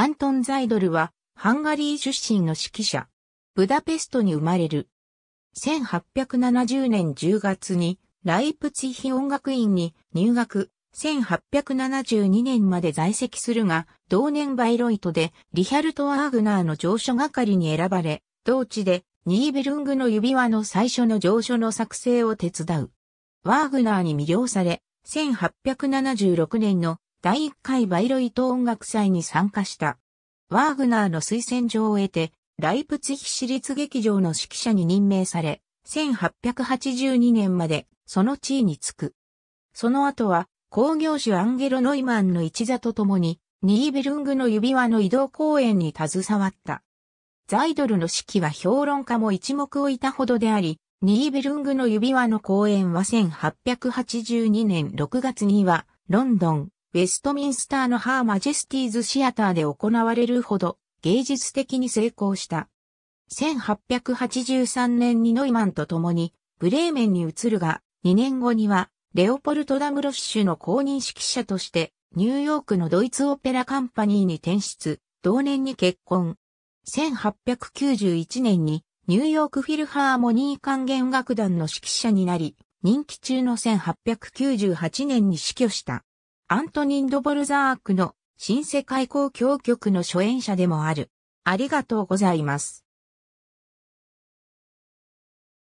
アントン・ザイドルは、ハンガリー出身の指揮者。ブダペストに生まれる。1870年10月に、ライプツィヒ音楽院に入学、1872年まで在籍するが、同年バイロイトで、リヒャルト・ワーグナーの上書係に選ばれ、同地で、ニーベルングの指輪の最初の上書の作成を手伝う。ワーグナーに魅了され、1876年の第1回バイロイト音楽祭に参加した。ワーグナーの推薦状を得て、ライプツヒ市立劇場の指揮者に任命され、1882年までその地位につく。その後は、工業主アンゲロ・ノイマンの一座と共に、ニーベルングの指輪の移動公演に携わった。ザイドルの指揮は評論家も一目置いたほどであり、ニーベルングの指輪の公演は1882年6月には、ロンドン、ウェストミンスターのハーマジェスティーズシアターで行われるほど芸術的に成功した。1883年にノイマンと共にブレーメンに移るが、2年後にはレオポルト・ダムロッシュの公認指揮者としてニューヨークのドイツオペラカンパニーに転出、同年に結婚。1891年にニューヨークフィルハーモニー管弦楽団の指揮者になり、任期中の1898年に死去した。アントニン・ドボルザークの新世界交響曲の初演者でもある。ありがとうございます。